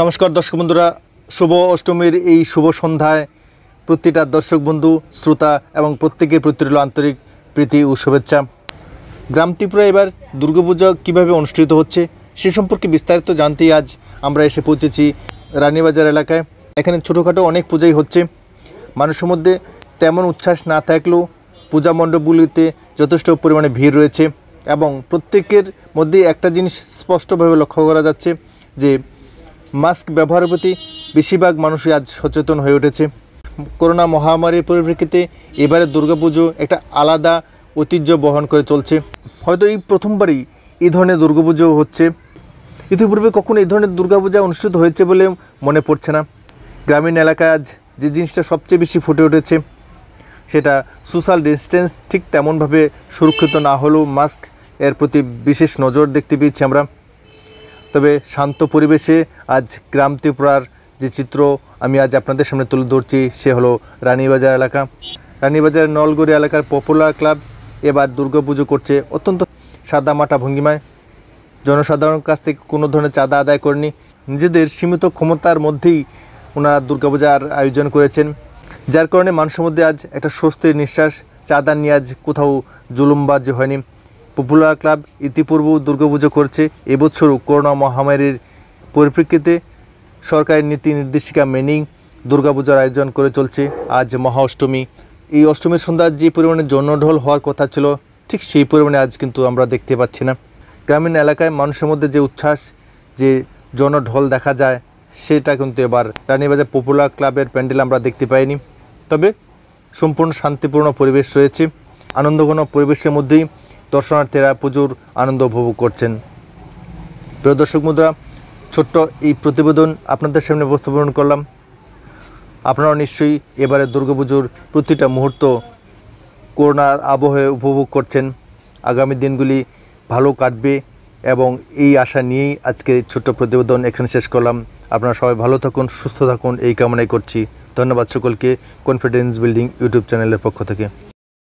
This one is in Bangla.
নমস্কার দর্শক বন্ধুরা শুভ অষ্টমীর এই শুভ সন্ধ্যায় প্রতিটা দর্শক বন্ধু শ্রোতা এবং প্রত্যেকে প্রতিরল আন্তরিক প্রীতি ও শুভেচ্ছা গ্রাম ত্রিপুরা এবার দুর্গাপূজা কীভাবে অনুষ্ঠিত হচ্ছে সে সম্পর্কে বিস্তারিত জানতেই আজ আমরা এসে পৌঁছেছি রানীবাজার এলাকায় এখানে ছোটোখাটো অনেক পূজাই হচ্ছে মানুষের মধ্যে তেমন উচ্ছ্বাস না থাকলেও পূজা মণ্ডপগুলিতে যথেষ্ট পরিমাণে ভিড় রয়েছে এবং প্রত্যেকের মধ্যে একটা জিনিস স্পষ্টভাবে লক্ষ্য করা যাচ্ছে যে মাস্ক ব্যবহারের প্রতি বেশিরভাগ মানুষই আজ সচেতন হয়ে উঠেছে করোনা মহামারীর পরিপ্রেক্ষিতে এবারে দুর্গাপুজো একটা আলাদা ঐতিহ্য বহন করে চলছে হয়তো এই প্রথমবারই এই ধরনের দুর্গাপুজো হচ্ছে ইতিপূর্বে কখনো এই ধরনের দুর্গাপূজা অনুষ্ঠিত হয়েছে বলে মনে পড়ছে না গ্রামীণ এলাকায় আজ যে জিনিসটা সবচেয়ে বেশি ফুটে উঠেছে সেটা সোশ্যাল ডিস্টেন্স ঠিক তেমনভাবে সুরক্ষিত না হলেও মাস্ক এর প্রতি বিশেষ নজর দেখতে পেয়েছি আমরা তবে শান্ত পরিবেশে আজ গ্রাম ত্রিপুরার যে চিত্র আমি আজ আপনাদের সামনে তুলে ধরছি সে হলো রানীবাজার এলাকা রানীবাজার নলগড়ি এলাকার পপুলার ক্লাব এবার দুর্গাপুজো করছে অত্যন্ত সাদা মাটা ভঙ্গিমায় জনসাধারণের কাছ থেকে কোনো ধরনের চাঁদা আদায় করেনি নিজেদের সীমিত ক্ষমতার মধ্যেই ওনারা দুর্গাপূজার আয়োজন করেছেন যার কারণে মানুষের মধ্যে আজ একটা স্বস্তির নিঃশ্বাস চাঁদা নিয়ে আজ কোথাও জুলুমবাজ হয়নি পপুলার ক্লাব ইতিপূর্ব দুর্গাপুজো করছে এবছরও করোনা মহামারীর পরিপ্রেক্ষিতে সরকারের নীতি নির্দেশিকা মেনেই দুর্গাপুজোর আয়োজন করে চলছে আজ মহা অষ্টমী এই অষ্টমীর সন্ধ্যা যে পরিমাণে জনঢল হওয়ার কথা ছিল ঠিক সেই পরিমাণে আজ কিন্তু আমরা দেখতে পাচ্ছি না গ্রামীণ এলাকায় মানুষের মধ্যে যে উচ্ছ্বাস যে জনঢল দেখা যায় সেটা কিন্তু এবার রানীবাজার পপুলার ক্লাবের প্যান্ডেল আমরা দেখতে পাইনি তবে সম্পূর্ণ শান্তিপূর্ণ পরিবেশ রয়েছে আনন্দঘন পরিবেশের মধ্যেই দর্শনার্থীরা পুজোর আনন্দ উপভোগ করছেন প্রিয় দর্শক মুদ্রা ছোট্ট এই প্রতিবেদন আপনাদের সামনে উপস্থাপন করলাম আপনারা নিশ্চয়ই এবারে দুর্গাপুজোর প্রতিটা মুহূর্ত করোনার আবহে উপভোগ করছেন আগামী দিনগুলি ভালো কাটবে এবং এই আশা নিয়েই আজকের ছোট্ট প্রতিবেদন এখানে শেষ করলাম আপনারা সবাই ভালো থাকুন সুস্থ থাকুন এই কামনাই করছি ধন্যবাদ সকলকে কনফিডেন্স বিল্ডিং ইউটিউব চ্যানেলের পক্ষ থেকে